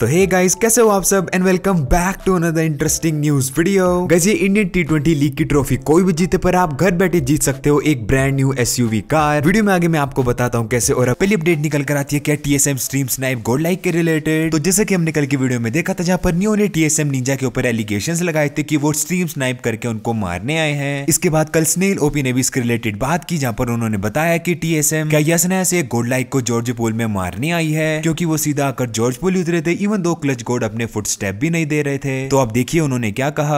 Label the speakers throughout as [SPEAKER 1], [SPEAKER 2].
[SPEAKER 1] तो hey guys कैसे हो आप सब and welcome back to another interesting news video guys ये इंडियन टी ट्वेंटी लीग की ट्रॉफी कोई भी जीते पर आप घर बैठे जीत सकते हो एक brand new SUV car video में आगे मैं आपको बताता हूँ कैसे और पहली अपडेट निकल कर आती है क्या TSM stream snipe Gold Like के रिलेटेड तो जैसे की हमने कल की वीडियो में देखा था जहाँ पर न्यू ने टीएसएम निंजा के ऊपर एलिगेशन लगाए थे की वो स्ट्रीम स्नाइप करके उनको मारने आए हैं इसके बाद कल स्नेल ओपी ने भी इसके रिलेटेड बात की जहाँ पर उन्होंने बताया की टीएसएम क्या यसना से गोल्ड लाइक को जॉर्ज पुल में मारने आई है क्योंकि वो सीधा आकर जॉर्ज पोल उतरे थे इवन दो क्लच गोड अपने फुट स्टेप भी नहीं दे रहे थे तो आप देखिए उन्होंने क्या कहा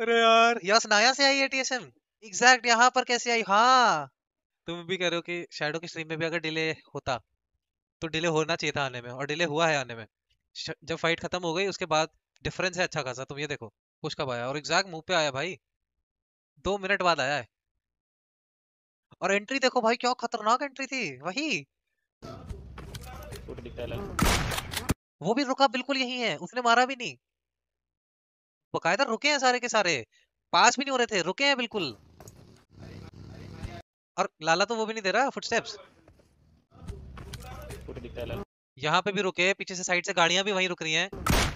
[SPEAKER 2] अरे यार यस सनाया से आई है टीएसएम एग्जैक्ट यहाँ पर कैसे आई हाँ तुम भी कह रहे हो कि शेडो की स्ट्रीम में भी अगर डिले होता तो डिले होना चाहिए था आने में और डिले हुआ है आने में जब फाइट खत्म हो गई उसके बाद डिफरेंस है अच्छा खासा तुम ये देखो कुछ कब आया और एग्जैक्ट मुंह पे आया भाई दो मिनट बाद आया है और एंट्री देखो भाई क्या खतरनाक एंट्री थी वही वो भी रुका बिल्कुल यही है उसने मारा भी नहीं बकायदा रुके हैं सारे के सारे पास भी नहीं हो रहे थे रुके हैं बिल्कुल और लाला तो वो भी नहीं दे रहा फुटस्टेप्स यहाँ पे भी रुके पीछे से साइड से गाड़ियां भी वहीं रुक रही हैं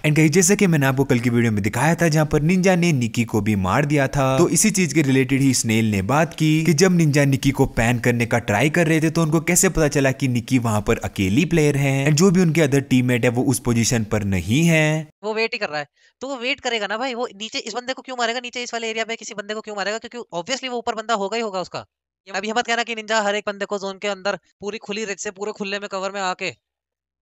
[SPEAKER 1] एंड गई जैसे कि मैंने आपको कल की वीडियो में दिखाया था जहाँ पर निंजा ने निकी को भी मार दिया था तो इसी चीज के रिलेटेड ही स्नेल ने बात की कि जब निंजा निकी को पैन करने का ट्राई कर रहे थे तो उनको कैसे पता चला कि निकी वहां पर अकेली प्लेयर है एंड जो भी उनके अदर टीम है वो उस पोजिशन पर नहीं है
[SPEAKER 2] वो वेट ही कर रहा है तो वो वेट करेगा ना भाई वो नीचे इस बंदे को क्यों मारेगा नीचे इस वाले एरिया में किसी बंदे को क्यों मारेगा क्योंकि ऑब्वियसली वो ऊपर बंदा होगा ही होगा उसका अभी हम कहना कि निंजा हर एक बंदे को जोन के अंदर पूरी खुली रेट से पूरे खुले में कवर में आके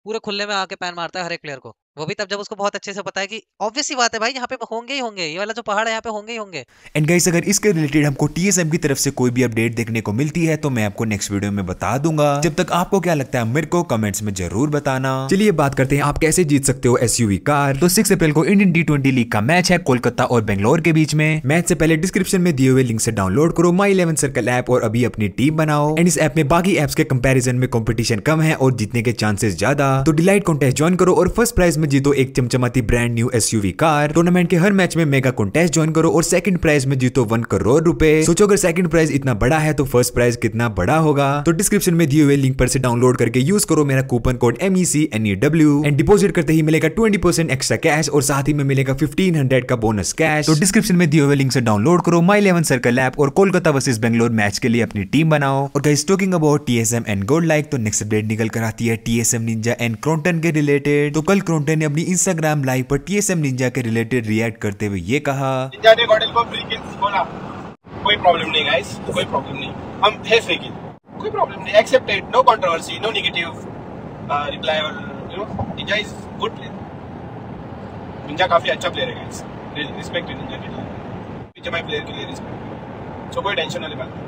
[SPEAKER 2] पूरे खुले में आके पैन मारता है हर एक प्लेयर को वो भी तब जब उसको बहुत अच्छे से पता है कि ऑब्वियसली बात है भाई यहाँ पे होंगे ही होंगे ये वाला जो पहाड़ है यहाँ पे होंगे ही होंगे
[SPEAKER 1] एंड गाइस अगर इसके रिलेटेड हमको टीएसएम की तरफ से कोई भी अपडेट देखने को मिलती है तो मैं आपको नेक्स्ट वीडियो में बता दूंगा जब तक आपको क्या लगता है मेरे को कमेंट्स में जरूर बताना चलिए बात करते हैं आप कैसे जीत सकते हो यूवी कार तो सिक्स अप्रैल को इंडियन टी ट्वेंटी लीग का मैच है कोलकाता और बेंगलोर के बीच में मैच से पहले डिस्क्रिप्शन में दिए हुए लिंक से डाउनलोड करो माई इलेवन सर्कल ऐप और अभी अपनी टीम बनाओ एंड इस ऐप में बाकी एप्स के कंपेरिजन में कॉम्पिटिशन कम है और जीतने के चांसेस ज्यादा तो डिलाइट कॉन्टेस्ट ज्वाइन करो और फर्स्ट प्राइज में में जीतो एक चमचमाती brand new S car tournament के हर मैच में मेगा कॉन्टेस्ट ज्वाइन करो और सेकंड प्राइज में जीतो वन करोड़ रुपए सोचो अगर सेकंड प्राइज इतना बड़ा है तो फर्स्ट प्राइज कितना बड़ा होगा तो डिस्क्रिप्शन में दिए हुए लिंक पर से डाउनलोड करके यूज करो मेरा coupon code M E C N E W and deposit करते ही मिलेगा ट्वेंटी परसेंट एक्स्ट्रा कैश और साथ ही में मिलेगा फिफ्टीन हंड्रेड का बोनस कैश तो डिस्क्रिप्शन में दिए हुए लिंक से डाउनलोड करो माई इलेवन सर्कल ऐप और कोलकाता वर्सेज बेंगलोर मैच के लिए अपनी टीम बनाओ और guys talking about TSM and Gold Like तो नेक्स्ट अपडेट निकल कर आती है टीएसएम निंजा एंड क्रोटन के रिलेटेड तो कल क्रोटन ने अपनी इंस्टाग्राम लाइव पर टीएसएम निंजा के रिलेटेड रिएक्ट करते हुए ये कहा uh, काफी अच्छा प्लेयर है प्लेयर के लिए रिस्पेक्ट सो कोई टेंशन वाली बात नहीं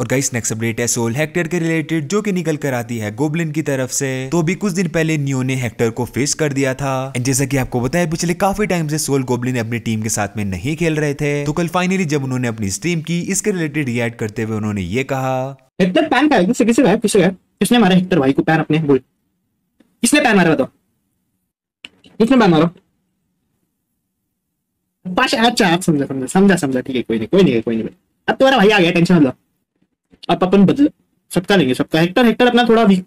[SPEAKER 1] और गाइस नेक्स्ट अपडेट है सोल हेक्टर के रिलेटेड जो कि निकल कर आती है गोबलिन की तरफ से तो अभी कुछ दिन पहले नियो ने हेक्टर को फेस कर दिया था एंड जैसा कि आपको बताया पिछले काफी टाइम से सोल गोबलिन अपनी टीम के साथ में नहीं खेल रहे थे तो कल फाइनली जब उन्होंने अपनी स्ट्रीम की इसके रिलेटेड रिएक्ट करते हुए उन्होंने ये कहा हेक्टर पैन का किसे किसे गया किसे गया किसने मारा हेक्टर भाई को पैन अपने बोल किसने पैन मारा बताओ किसने पैन मारा अच्छा आप समझा समझा समझा समझा ठीक है कोई नहीं कोई नहीं कोई नहीं अब तुम्हारा भाई आ गया टेंशन लो अब अपन बदल सबका लेंगे सबका हेक्टर हेक्टर अपना थोड़ा वीक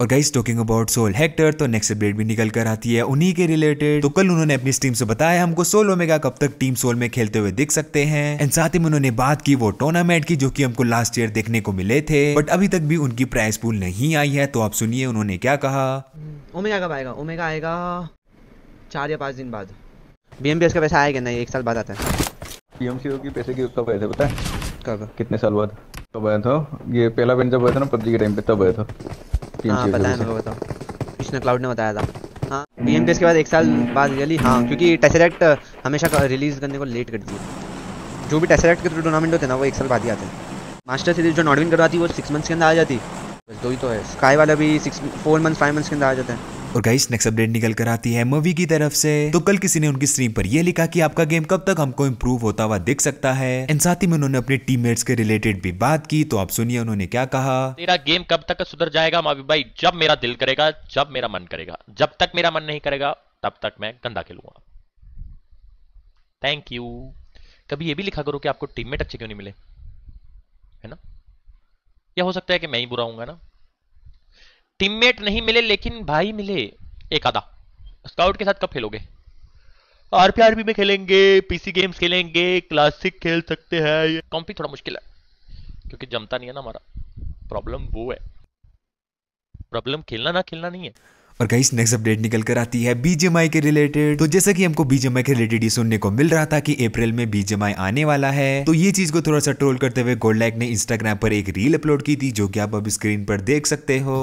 [SPEAKER 1] और guys talking about Soul Hector तो नेक्स्ट अपडेट भी निकल कर आती है उन्हीं के रिलेटेड तो कल उन्होंने अपनी टीम से बताया हमको सोल ओमेगा कब तक टीम सोल में खेलते हुए दिख सकते हैं एंड साथ ही उन्होंने बात की वो टूर्नामेंट की जो कि हमको लास्ट ईयर देखने को मिले थे बट अभी तक भी उनकी प्राइस पूल नहीं आई है तो आप सुनिए उन्होंने क्या कहा
[SPEAKER 2] ओमेगा hmm, कब आएगा ओमेगा आएगा चार या पाँच दिन बाद बी का पैसा आएगा नहीं एक साल बाद आता है
[SPEAKER 1] बी की पैसे की है कब कितने साल बाद तो आया था ये पहला बैन जब आया था ना पबजी के टाइम पे तब आया था हाँ पता है मैं को बताओ
[SPEAKER 2] कृष्ण क्लाउड ने बताया था हाँ बी एम के बाद एक साल बाद रियली हाँ क्योंकि टेसरेक्ट हमेशा रिलीज करने को लेट करती है जो भी टेसरेक्ट के थ्रू टूर्नामेंट होते हैं ना वो एक साल बाद ही आते हैं मास्टर सीरीज जो नॉटविन करवाती है वो सिक्स मंथ्स के अंदर आ जाती बस दो ही तो है स्काई वाला भी six four months five
[SPEAKER 1] months के अंदर आ जाते हैं और गाइस नेक्स्ट अपडेट निकल कर आती है मूवी की तरफ से तो कल किसी ने उनकी स्ट्रीम पर यह लिखा कि आपका गेम कब तक हमको इम्प्रूव होता हुआ दिख सकता है एंड साथ ही में उन्होंने अपने टीममेट्स के रिलेटेड भी बात की तो आप सुनिए उन्होंने क्या कहा
[SPEAKER 2] तेरा गेम कब तक सुधर जाएगा मावी भाई जब मेरा दिल करेगा जब मेरा मन करेगा जब तक मेरा मन नहीं करेगा तब तक मैं गंदा खेलूंगा थैंक यू कभी ये भी लिखा करो कि आपको टीममेट अच्छे क्यों नहीं मिले है ना यह हो सकता है कि मैं ही बुरा हूंगा ना टीममेट नहीं मिले लेकिन भाई मिले एक आधा स्काउट के साथ कब खेलोगे आरपीआरपी में खेलेंगे पीसी गेम्स खेलेंगे क्लासिक खेल सकते हैं कॉम्पी थोड़ा मुश्किल है क्योंकि जमता नहीं है ना हमारा प्रॉब्लम वो है प्रॉब्लम खेलना ना खेलना
[SPEAKER 1] नहीं है और गाइस नेक्स्ट अपडेट निकल कर आती है बीजेमआई के रिलेटेड तो जैसा कि हमको बीजेमआई के रिलेटेड ये सुनने को मिल रहा था कि अप्रैल में बीजेमआई आने वाला है तो ये चीज को थोड़ा सा ट्रोल करते हुए गोल्ड लाइक ने इंस्टाग्राम पर एक रील अपलोड की थी जो कि आप अब स्क्रीन पर देख सकते हो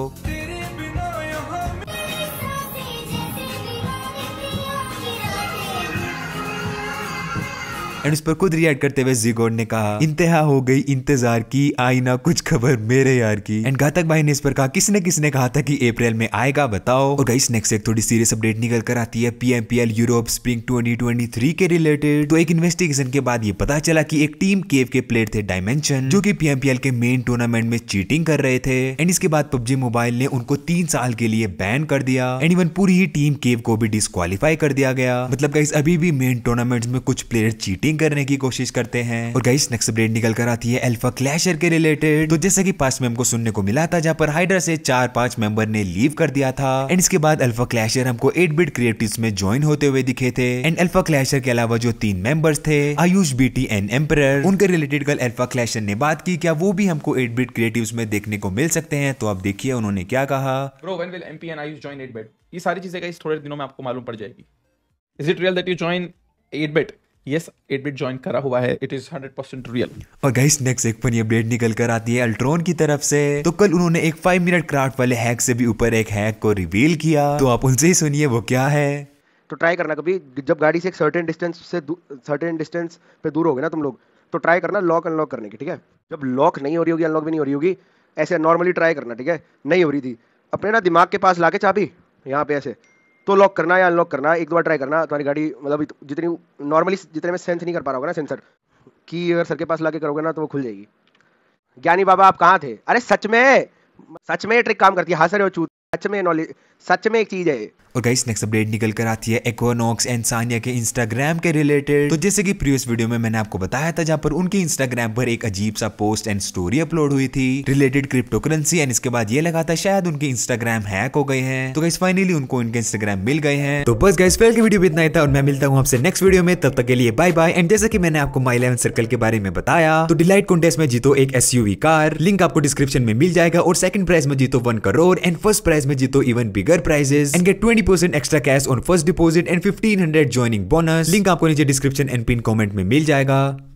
[SPEAKER 1] एंड उस पर खुद रिएक्ट करते हुए जीगोड ने कहा इंतहा हो गई इंतजार की आई ना कुछ खबर मेरे यार की एंड घातक भाई ने इस पर कहा किसने किसने कहा था कि अप्रैल में आएगा बताओ और गाइस नेक्स्ट एक थोड़ी सीरियस अपडेट निकल कर आती है पीएमपीएल यूरोप स्प्रिंग 2023 के रिलेटेड तो एक इन्वेस्टिगेशन के बाद ये पता चला कि एक टीम केव के प्लेयर थे डायमेंशन जो कि पीएमपीएल के मेन टूर्नामेंट में चीटिंग कर रहे थे एंड इसके बाद पबजी मोबाइल ने उनको तीन साल के लिए बैन कर दिया एंड इवन पूरी ही टीम केव को भी डिस्कालीफाई कर दिया गया मतलब गाइस अभी भी मेन टूर्नामेंट में कुछ प्लेयर चीटिंग चीटिंग करने की कोशिश करते हैं और गाइस नेक्स्ट ब्लेड निकल कर आती है एल्फा क्लैशर के रिलेटेड तो जैसे कि पास में हमको सुनने को मिला था जहाँ पर हाइड्रा से चार पांच मेंबर ने लीव कर दिया था एंड इसके बाद अल्फा क्लैशर हमको एट बिट क्रिएटिव में ज्वाइन होते हुए दिखे थे एंड अल्फा क्लैशर के अलावा जो तीन मेंबर्स थे आयुष बीटी एंड एम्पर उनके रिलेटेड कल अल्फा क्लैशर ने बात की क्या वो भी हमको एट बिट क्रिएटिव में देखने को मिल सकते हैं तो आप देखिए उन्होंने क्या कहा Bro, when will MP and Ayush join 8-bit? ये सारी चीजें थोड़े दिनों में आपको मालूम पड़ जाएगी is it real that you join 8-bit? Yes eight bit join करा हुआ है it is hundred percent real और गाइस नेक्स्ट एक फनी अपडेट निकल कर आती है अल्ट्रॉन की तरफ से तो कल उन्होंने एक फाइव मिनट क्राफ्ट वाले हैक से भी ऊपर एक हैक को रिवील किया तो आप उनसे ही सुनिए वो क्या है तो ट्राई करना कभी जब गाड़ी से एक सर्टेन डिस्टेंस से सर्टेन डिस्टेंस पे दूर हो गए ना तुम लोग तो ट्राई करना लॉक अनलॉक करने की ठीक है जब लॉक नहीं हो रही होगी अनलॉक भी नहीं हो रही होगी ऐसे नॉर्मली ट्राई करना ठीक है नहीं हो रही थी अपने ना दिमाग के पास लाके चाबी यहाँ पे ऐसे तो लॉक करना या अनलॉक करना एक दो बार ट्राई करना तुम्हारी गाड़ी मतलब जितनी नॉर्मली जितने में सेंस नहीं कर पा रहा होगा ना सेंसर की अगर सर के पास ला के करोगे ना तो वो खुल जाएगी
[SPEAKER 2] ज्ञानी बाबा आप कहाँ थे अरे सच में सच में ये ट्रिक काम करती है हाँ सर वो चूत सच में नॉलेज
[SPEAKER 1] सच में एक चीज है और गाइस नेक्स्ट अपडेट निकल कर आती है एक्वानॉक्स एंड सानिया के इंस्टाग्राम के रिलेटेड तो जैसे कि प्रीवियस वीडियो में मैंने आपको बताया था जहां पर उनकी इंस्टाग्राम पर एक अजीब सा पोस्ट एंड स्टोरी अपलोड हुई थी रिलेटेड क्रिप्टो करेंसी एंड इसके बाद ये लगा था शायद उनके इंस्टाग्राम हैक हो गए हैं तो गाइस फाइनली उनको उनके इंस्टाग्राम मिल गए हैं तो बस गाइस फेल की वीडियो भी इतना ही था और मैं मिलता हूँ आपसे नेक्स्ट वीडियो में तब तक के लिए बाय बाय एंड जैसे की मैंने आपको माई इलेवन सर्कल के बारे में बताया तो डिलाइट कॉन्टेस्ट में जीतो एक एसयूवी कार लिंक आपको डिस्क्रिप्शन में मिल जाएगा और सेकंड प्राइज में जीतो one crore and first prize में जीतो even bigger prizes and get percent extra cash on first deposit and hundred joining bonus link आपको नीचे डिस्क्रिप्शन एंड पिन कमेंट में मिल जाएगा